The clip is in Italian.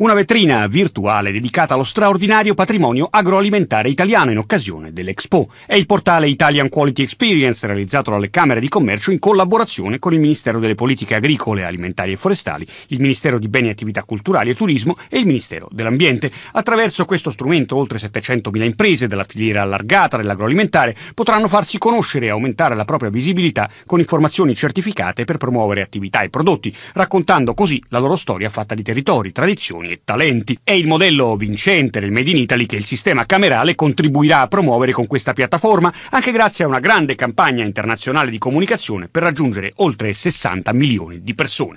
una vetrina virtuale dedicata allo straordinario patrimonio agroalimentare italiano in occasione dell'Expo È il portale Italian Quality Experience realizzato dalle Camere di Commercio in collaborazione con il Ministero delle Politiche Agricole, Alimentari e Forestali, il Ministero di Beni e Attività Culturali e Turismo e il Ministero dell'Ambiente. Attraverso questo strumento oltre 700.000 imprese della filiera allargata dell'agroalimentare potranno farsi conoscere e aumentare la propria visibilità con informazioni certificate per promuovere attività e prodotti, raccontando così la loro storia fatta di territori, tradizioni e talenti. È il modello vincente del Made in Italy che il sistema camerale contribuirà a promuovere con questa piattaforma, anche grazie a una grande campagna internazionale di comunicazione per raggiungere oltre 60 milioni di persone.